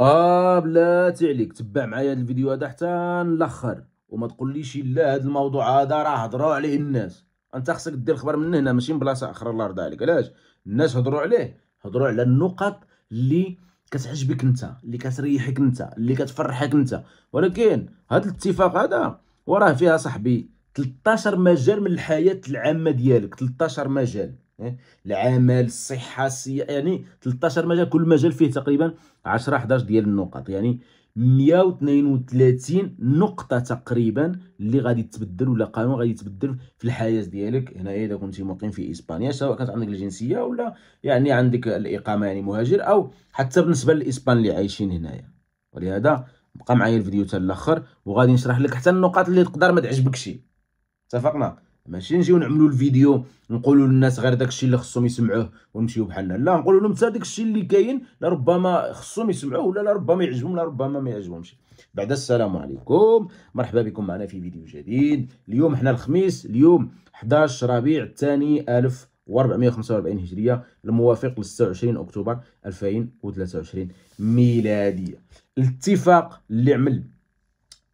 اه بلاتي عليك تبع معايا هاد الفيديو هذا حتى الاخر وما تقوليش لا هاد الموضوع هذا راه هضروا عليه الناس انت خصك دير الخبر من هنا ماشي من بلاصه اخرى الله يرضى عليك علاش الناس هضروا عليه هضروا على النقط اللي كتعجبك انت اللي كتريحك انت اللي كتفرحك انت ولكن هاد الاتفاق هذا وراه فيها صاحبي 13 مجال من الحياه العامه ديالك 13 مجال إيه؟ العمل الصحه يعني 13 مجال كل مجال فيه تقريبا 10 11 ديال النقط يعني 132 نقطة تقريبا اللي غادي تبدل ولا قانون غادي يتبدل في الحياة ديالك هنايا إذا كنتي مقيم في إسبانيا سواء كانت عندك الجنسية ولا يعني عندك الإقامة يعني مهاجر أو حتى بالنسبة للإسبان اللي عايشين هنايا ولهذا بقى معايا الفيديو حتى الآخر وغادي نشرح لك حتى النقاط اللي تقدر ما تعجبكش اتفقنا ماشي نجيو نعملوا الفيديو نقولوا للناس غير داكشي اللي خصهم يسمعوه ونمشيو بحالنا لا نقولوا لهم حتى داكشي اللي كاين لربما خصهم يسمعوه ولا لربما يعجبهم ربما ما يعجبهمش بعد السلام عليكم مرحبا بكم معنا في فيديو جديد اليوم حنا الخميس اليوم 11 ربيع الثاني 1445 هجريه الموافق ل 26 اكتوبر 2023 ميلاديه الاتفاق اللي عمل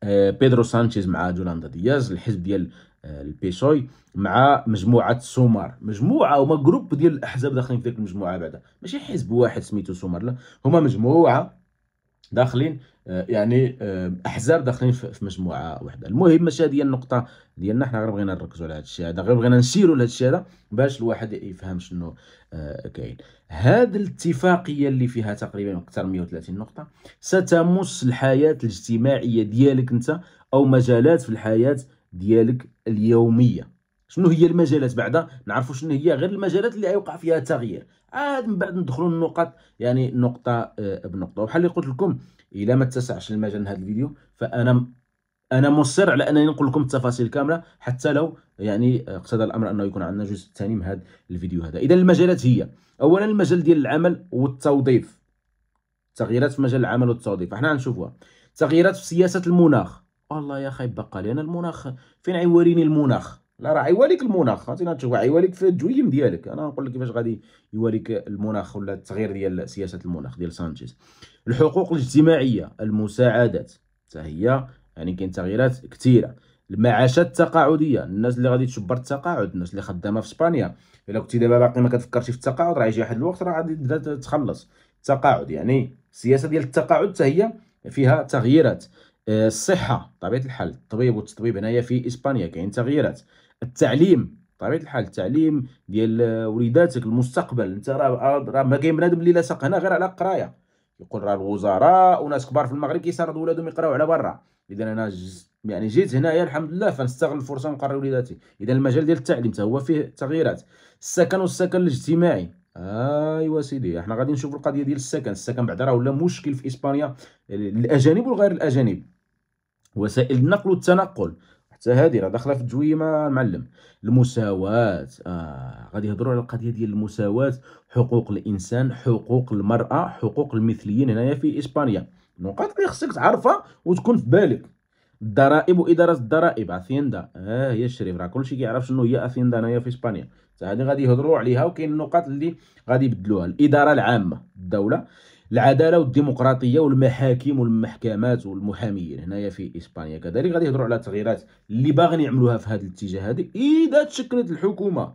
آه، بيدرو سانشيز مع جولاندا دياز الحزب ديال آه، البيسوي مع مجموعه سومار مجموعه هما جروب ديال الاحزاب داخلين في ديك المجموعه بعدا ماشي حزب واحد سميتو سومار لا هما مجموعه داخلين آه، يعني آه، احزاب داخلين في مجموعه واحده المهم ماشي هذه هي النقطه ديالنا حنا غير بغينا نركزوا على هذا الشيء هذا غير بغينا نسيروا لهذا الشيء هذا باش الواحد يفهم شنو آه، كاين هذه الاتفاقيه اللي فيها تقريبا اكثر 130 نقطه ستمس الحياه الاجتماعيه ديالك انت او مجالات في الحياه ديالك اليوميه شنو هي المجالات بعدا نعرفوا شنو هي غير المجالات اللي يوقع فيها التغيير عاد من بعد ندخلوا النقط يعني نقطه بنقطه وبحال اللي قلت لكم الى ما اتسعش المجال لهذا الفيديو فانا انا مصر على انني نقول لكم التفاصيل كامله حتى لو يعني اقتضى الامر انه يكون عندنا جزء ثاني من هذا الفيديو هذا اذا المجالات هي اولا المجال ديال العمل والتوظيف تغييرات في مجال العمل والتوظيف احنا غنشوفوها تغييرات في سياسه المناخ والله يا خايب بقى لي انا المناخ فين عيوريني المناخ لا راه عيواليك المناخ عرفتي تشوف عيوالك في الدويم ديالك انا نقول لك كيفاش غادي يواليك المناخ ولا التغيير ديال سياسه المناخ ديال سانشيز الحقوق الاجتماعيه المساعدات حتى هي يعني كاين تغييرات كثيره المعاشات التقاعديه الناس اللي غادي تشبر التقاعد الناس اللي خدامه في اسبانيا الا كنتي دابا باقي ما كتفكرش في التقاعد راه يجي واحد الوقت راه غادي تخلص التقاعد يعني السياسه ديال التقاعد حتى هي فيها تغييرات آه، الصحه طبيعه الحال الطبيب والتطبيب هنايا في اسبانيا كاين تغييرات التعليم بطبيعه الحال التعليم ديال وليداتك المستقبل انت راه راه ما كاين بنادم اللي لاصق هنا غير على القرايه يقول راه الوزراء وناس كبار في المغرب كيساندوا ولادهم يقراو على برا اذا انا يعني جيت هنايا الحمد لله فنستغل الفرصه ونقري وليداتي اذا المجال ديال التعليم هو فيه تغييرات السكن والسكن الاجتماعي ايوا سيدي احنا غادي نشوف القضيه ديال السكن السكن بعدا راه ولا مشكل في اسبانيا الاجانب والغير الاجانب وسائل النقل والتنقل حتى هذه راه داخله في التجويمه المعلم المساواه آه غادي يهضروا على القضيه ديال المساواه حقوق الانسان حقوق المراه حقوق المثليين هنايا في اسبانيا نقاط اللي خصك تعرفها وتكون في بالك الضرائب واداره الضرائب اثيندا اه هي الشريف راه كلشي كيعرف شنو هي اثيندا هنايا في اسبانيا هذه غادي يهضروا عليها وكاين النقاط اللي غادي يبدلوها الاداره العامه الدوله العداله والديمقراطيه والمحاكم والمحكمات والمحاميين هنايا في اسبانيا كذلك غادي يهضروا على التغييرات اللي باغين يعملوها في هذا الاتجاه هذا اذا تشكلت الحكومه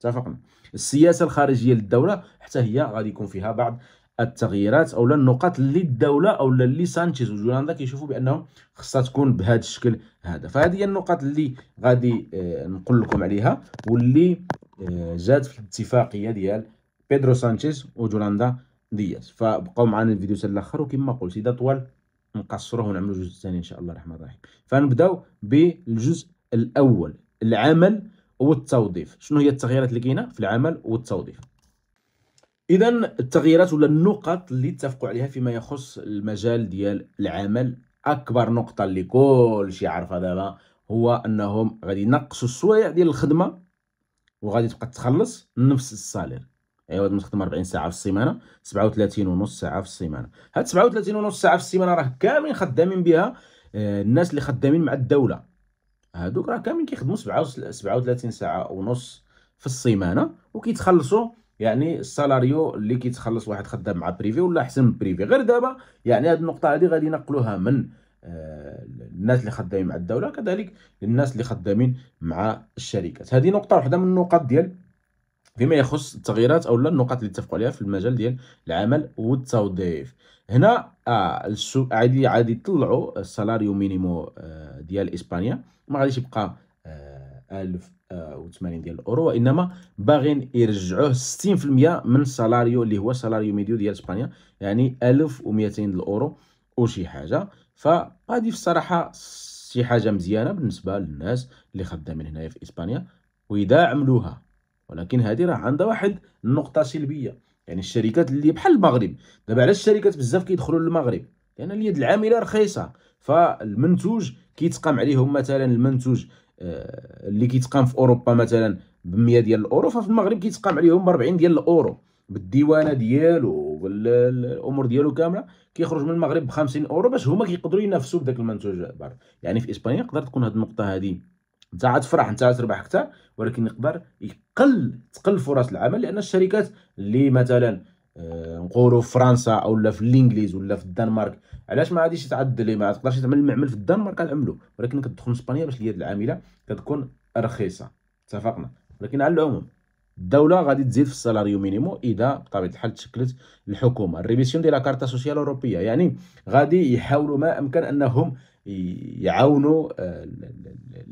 اتفقنا السياسه الخارجيه للدوله حتى هي غادي يكون فيها بعض التغييرات اولا النقاط اللي الدوله اولا اللي سانشيز وجولاندا كيشوفوا بانه خصها تكون بهذا الشكل هذا فهذه هي النقاط اللي غادي آه، نقول لكم عليها واللي آه، جات في الاتفاقيه ديال بيدرو سانشيز وجولاندا ديات فبقاو معنا حتى الاخر وكما قلت اذا طول نقصروه ونعملوا الجزء الثاني ان شاء الله الرحمن الرحيم فنبداو بالجزء الاول العمل والتوظيف شنو هي التغييرات اللي كاينه في العمل والتوظيف اذا التغييرات ولا النقط اللي اتفقوا عليها فيما يخص المجال ديال العمل اكبر نقطه اللي كلشي عارفها دابا هو انهم غادي ينقصوا السوايع ديال الخدمه وغادي تبقى تخلص نفس السالير عوض ما تخدم 40 ساعه في السيمانه 37 ونص ساعه في السيمانه هاد 37 ونص ساعه في السيمانه راه كاملين خدامين بها آه، الناس اللي خدامين مع الدوله هادوك راه كاملين كيخدموا 37 ساعه ونص في السيمانه وكيتخلصوا يعني السالاريو اللي كيتخلص واحد خدام مع بريفي ولا احسن من بريفي غير دابا يعني هاد النقطه هادي غادي نقلوها من آه، الناس اللي خدامين مع الدوله كذلك للناس اللي خدامين مع الشركات هذه نقطه واحده من النقط ديال فيما يخص التغييرات او النقاط اللي اتفقوا عليها في المجال ديال العمل والتوظيف هنا آه عادي عادي طلعوا السالاريو مينيمو آه ديال اسبانيا ما غاديش يبقى آه 1080 آه، ديال الاورو وانما باغيين يرجعوه 60% من السالاريو اللي هو سالاريو ميديو ديال اسبانيا يعني 1200 الاورو وشي حاجه فهذه الصراحه شي حاجه مزيانه بالنسبه للناس اللي خدامين هنايا في اسبانيا واذا عملوها ولكن هذه راه عندها واحد النقطه سلبيه يعني الشركات اللي بحال المغرب دابا علاش الشركات بزاف كيدخلوا للمغرب لان اليد العامله رخيصه فالمنتوج كيتقام عليهم مثلا المنتوج آه، اللي كيتقام في اوروبا مثلا ب 100 ديال الاورو ففي المغرب كيتقام عليهم ب 40 ديال الاورو بالديوانه ديالو والامور ديالو كامله كيخرج من المغرب ب 50 اورو باش هما كيقدروا ينافسوا بداك المنتوج بار يعني في اسبانيا تقدر تكون هذه النقطه هذه انت غتفرح انت غتربح اكثر ولكن يقدر يقل تقل فرص العمل لان الشركات اللي مثلا آه نقولوا في فرنسا لا في الانجليز ولا في الدنمارك علاش ما غاديش تعدل ما تقدرش تعمل المعمل في الدنمارك غنعملو ولكن كتدخل اسبانيا باش اليد العامله كتكون رخيصه اتفقنا ولكن على العموم الدوله غادي تزيد في السالاريو مينيمو اذا بطبيعه الحال تشكلت الحكومه الريفيسيون ديال لا كارتا سوسيال اوروبيه يعني غادي يحاولوا ما امكن انهم يعاونوا آه،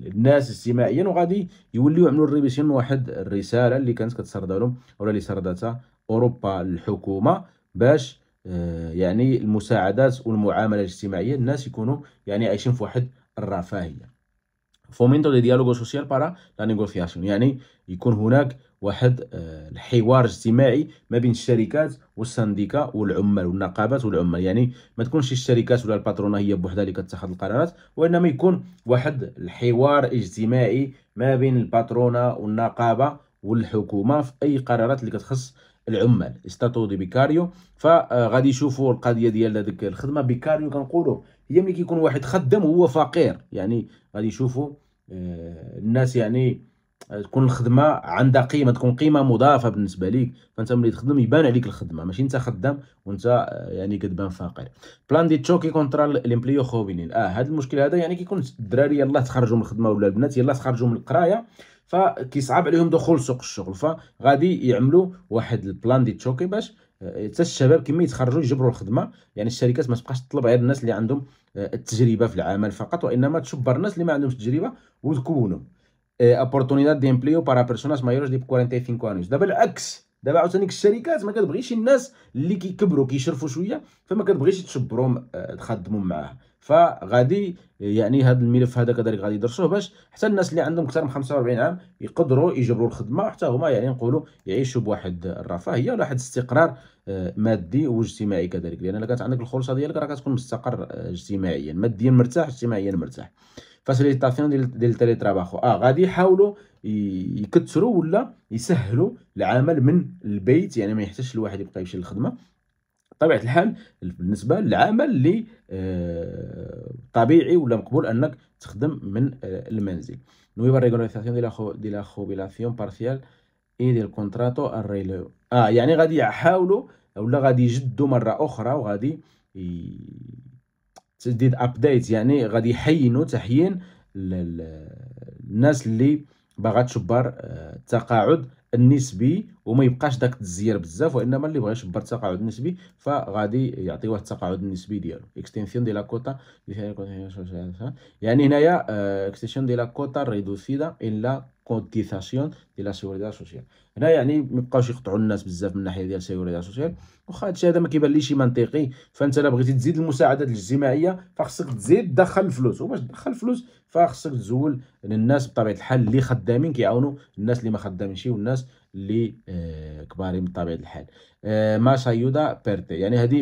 الناس استماعيا وغادي يوليو يعملوا الريبيسيون واحد الرساله اللي كانت كتسرد لهم ولا اللي سردتها اوروبا الحكومه باش آه، يعني المساعدات والمعامله الاجتماعيه الناس يكونوا يعني عايشين في واحد الرفاهيه فومينتو دي ديالوغو سوسيال بارا لا نيغوسياسيون يعني يكون هناك واحد آه، الحوار اجتماعي ما بين الشركات والسنديكا والعمال والنقابات والعمال يعني ما تكونش الشركات ولا الباترونا هي بوحدها اللي كتتخذ القرارات وانما يكون واحد الحوار اجتماعي ما بين الباترونا والنقابه والحكومه في اي قرارات اللي كتخص العمال استاتو دي بيكاريو فغادي آه، يشوفوا القضيه ديال هذيك الخدمه بيكاريو كنقولوا هي ملي كيكون واحد خدام وهو فقير يعني غادي يشوفوا آه، الناس يعني آه، تكون الخدمه عندها قيمه تكون قيمه مضافه بالنسبه ليك فانت ملي تخدم يبان عليك الخدمه ماشي انت خدام وانت آه، يعني كتبان فقير بلان دي تشوكي كونترا ليمبليو خوبينين اه هذا المشكل هذا يعني كيكون الدراري يلاه تخرجوا من الخدمه ولا البنات يلاه تخرجوا من القرايه فكيصعب عليهم دخول سوق الشغل فغادي يعملوا واحد البلان دي تشوكي باش حتى الشباب كما يتخرجوا يجبروا الخدمه يعني الشركات ما تبقاش تطلب غير الناس اللي عندهم آه، التجربه في العمل فقط وانما تشبر الناس اللي ما عندهمش تجربه وتكونهم اوبورتونيتات دي امبليو بارا بيرسوناس مايورز دي 45 انوس دابا العكس دابا عاوتاني الشركات ما كتبغيش الناس اللي كيكبروا كيشرفوا شويه فما كتبغيش تشبرهم آه، تخدموا معاها فغادي يعني هذا الملف هذا كذلك غادي يدرسوه باش حتى الناس اللي عندهم اكثر من 45 عام يقدروا يجبروا الخدمه حتى هما يعني نقولوا يعيشوا بواحد الرفاهيه ولا واحد الاستقرار آه، مادي واجتماعي كذلك لان الا كانت عندك الخلصه ديالك راه كتكون مستقر آه، اجتماعيا ماديا مرتاح اجتماعيا مرتاح فاسيليتاسيون ديال ديال تيلي تراباخو اه غادي يحاولوا يكثروا ولا يسهلوا العمل من البيت يعني ما يحتاجش الواحد يبقى يمشي للخدمه بطبيعه الحال بالنسبه للعمل اللي آه، طبيعي ولا مقبول انك تخدم من آه، المنزل نوي ريغولاريزاسيون دي لا دي لا خوبيلاسيون بارسيال اي ديال الكونتراتو الريلو اه يعني غادي يحاولوا ولا غادي يجدوا مره اخرى وغادي تجديد ابديت يعني غادي يحينوا تحيين الناس اللي باغا تشبر التقاعد آه، النسبي وما يبقاش داك التزيير بزاف وانما اللي بغى يشبر التقاعد النسبي فغادي يعطيوه التقاعد النسبي ديالو اكستنسيون دي لا كوتا يعني هنايا اكستنسيون دي لا كوتا ريدوسيدا الا كوديزاسيون ديال لا سيوريتي سوسيال هنا يعني ما يبقاوش يقطعوا الناس بزاف من الناحيه ديال سيوريتي سوسيال واخا هادشي هذا ما كيبان ليش منطقي فانت الا بغيتي تزيد المساعدات الاجتماعيه فخصك تزيد دخل الفلوس وباش تدخل الفلوس فخصك تزول للناس بطبيعه الحال اللي خدامين كيعاونوا الناس اللي ما خدامينش والناس آه، من بطبيعه الحال آه، ما سيودا بيرتي يعني هذه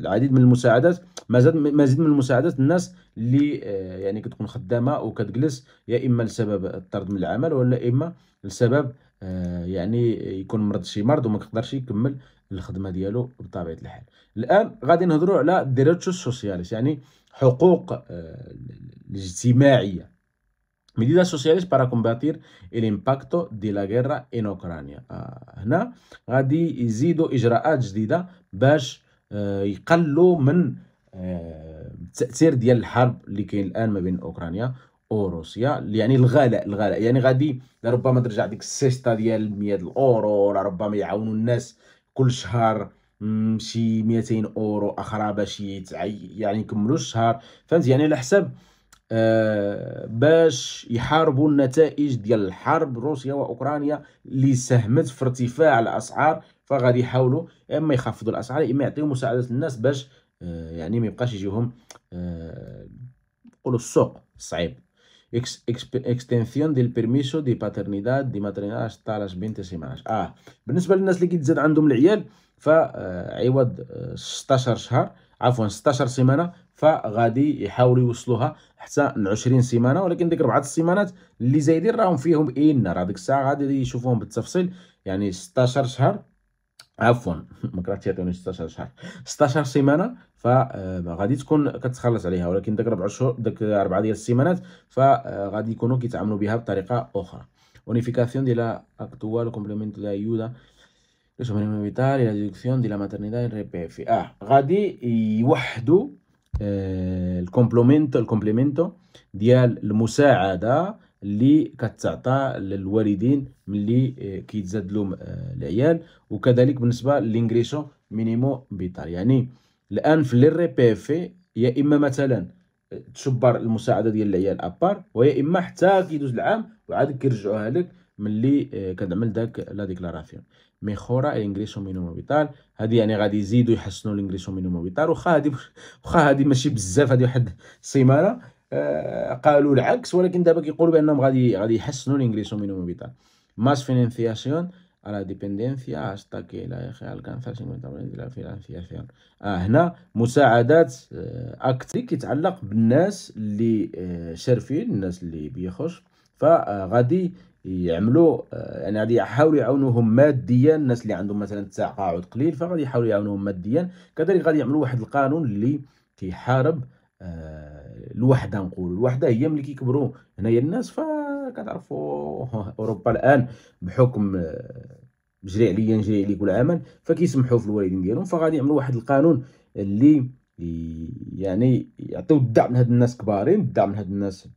العديد من المساعدات مزيد مزيد من المساعدات الناس اللي آه، يعني كتكون خدامه وكتجلس يا اما لسبب الطرد من العمل ولا اما لسبب يعني يكون مرض شي مرض وما يقدرش يكمل الخدمه ديالو بطبيعه الحال الان غادي نهضروا على ديريتشو سوسياليس يعني حقوق الاجتماعيه medidas sociales para combatir الإمباكت ديال لا غيرا إن أوكرانيا هنا غادي يزيدوا إجراءات جديدة باش يقللوا من التأثير ديال الحرب اللي كاين الآن ما بين أوكرانيا وروسيا يعني الغلاء الغلاء يعني غادي لربما ترجع ديك السيستا ديال 100 اورو ربما يعاونوا الناس كل شهر شي 200 اورو اخرى باش يعني يكملوا الشهر فهمت يعني على حساب آه، باش يحاربوا النتائج ديال الحرب روسيا واوكرانيا اللي ساهمت في ارتفاع الاسعار فغادي يحاولوا اما يخفضوا الاسعار اما يعطيو مساعدات للناس باش آه، يعني ما يبقاش يجيهم نقولوا آه، السوق صعيب اكس اكستنسيون ديال بيرميسو دي باترنيداد دي ماترنيداد حتى ل 20 17 اه بالنسبه للناس اللي كيتزاد عندهم العيال فعوض 16 شهر عفوا 16 سيمانه فغادي يحاولوا يوصلوها حتى ل 20 سيمانه ولكن ديك ربعه السيمانات اللي زايدين راهم فيهم ان راه ديك الساعه غادي يشوفوهم بالتفصيل يعني 16 شهر عفوا ما كرهتش يعطوني 16 شهر 16 سيمانه فغادي آه، تكون كتخلص عليها ولكن ديك ربع شهور ديك اربعه ديال السيمانات فغادي آه، يكونوا كيتعاملوا بها بطريقه اخرى اونيفيكاسيون ديال اكتوال كومبليمنت لا يودا لو سومنيمو فيتال لا ديدكسيون ديال ان ري بي في اه غادي يوحدوا آه، الكومبلومنت الكومبليمنتو ديال المساعده اللي كتعطى للوالدين ملي آه، لهم آه، العيال وكذلك بالنسبه للانغريسو مينيمو بيتار يعني الان في لي بي في يا اما مثلا تشبر المساعده ديال العيال ابار ويا اما حتى كيدوز العام وعاد كيرجعوها لك ملي كتعمل داك لا ديكلاراسيون ميخورا الانجليزو مينيموم فيتال هادي يعني غادي يزيدوا يحسنوا الانجليزو مينيموم فيتال واخا هادي واخا هادي ماشي بزاف هادي واحد السيمانه آه قالوا العكس ولكن دابا كيقولوا بانهم غادي غادي يحسنوا الانجليزو مينيموم فيتال ماس فينانسياسيون على la حتى كي لا يخي الكانسا 50% ديال الفينانسياسيون آه هنا مساعدات اكتري كيتعلق بالناس اللي شارفين الناس اللي بيخش فغادي يعملوا آه، يعني غادي يحاولوا يعاونوهم ماديا الناس اللي عندهم مثلا تقاعد قليل فغادي يحاولوا يعاونوهم ماديا كذلك غادي يعملوا واحد القانون اللي كيحارب آه، الوحده نقول الوحده هي ملي كيكبروا هنايا الناس فكتعرفوا اوروبا الان بحكم آه، جري عليا نجري عليك كل عمل فكيسمحوا في الوالدين ديالهم فغادي يعملوا واحد القانون اللي يعني يعطيو الدعم لهاد الناس كبارين الدعم لهاد الناس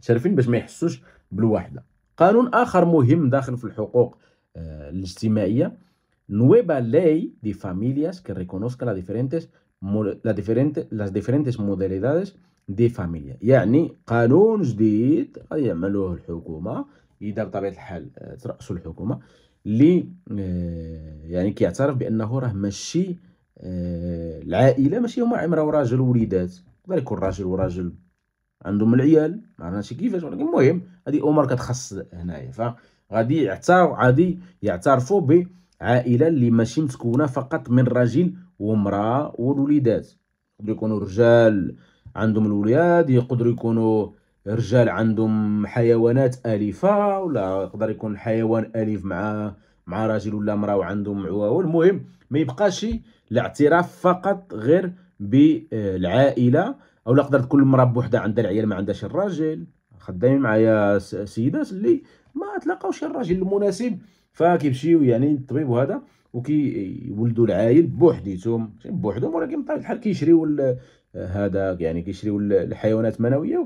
شارفين باش ما يحسوش بالوحده قانون آخر مهم داخل في الحقوق آه، الاجتماعية نويبا لي دي فاميلياس كي ريكونوسكا لا ديفيرنتس لا ديفيرنت لاس ديفيرنتس modalidades دي فاميليا يعني قانون جديد غادي يعملوه الحكومه اذا بطبيعه الحال آه، تراسو الحكومه اللي آه، يعني كيعترف بانه راه ماشي العائله ماشي هما امراه وراجل ووليدات يقدر يكون راجل وراجل عندهم العيال ما عرفناش كيفاش ولكن المهم هذه امور كتخص هنايا فغادي يعتار غادي يعترفوا بعائله اللي ماشي مسكونه فقط من رجل ومراه والوليدات يقدروا يكونوا رجال عندهم الولاد يقدروا يكونوا رجال عندهم حيوانات اليفه ولا يقدر يكون حيوان اليف مع مع راجل ولا مراه وعندهم عواو المهم ما يبقاش الاعتراف فقط غير بالعائله او لا تكون المراه بوحدها عندها العيال ما عندهاش الراجل خدامين معايا سيدات اللي ما تلاقاوش الراجل المناسب فكيمشيو يعني الطبيب وهذا وكيولدوا العائل بوحديتهم بوحدهم ولكن بطبيعه الحال كيشريو هذا يعني كيشريو الحيوانات المنويه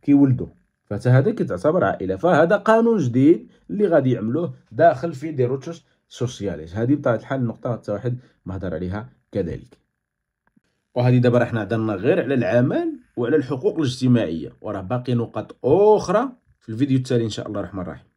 وكيولدوا فتا هذا كتعتبر عائله فهذا قانون جديد اللي غادي يعملوه داخل في دي روتشوس سوسياليس هذه بطبيعه الحال النقطه حتى واحد ما هضر عليها كذلك وهذه دابا راه حنا هضرنا غير على العمل وعلى الحقوق الاجتماعيه وراه باقي نقاط اخرى في الفيديو التالي ان شاء الله الرحمن الرحيم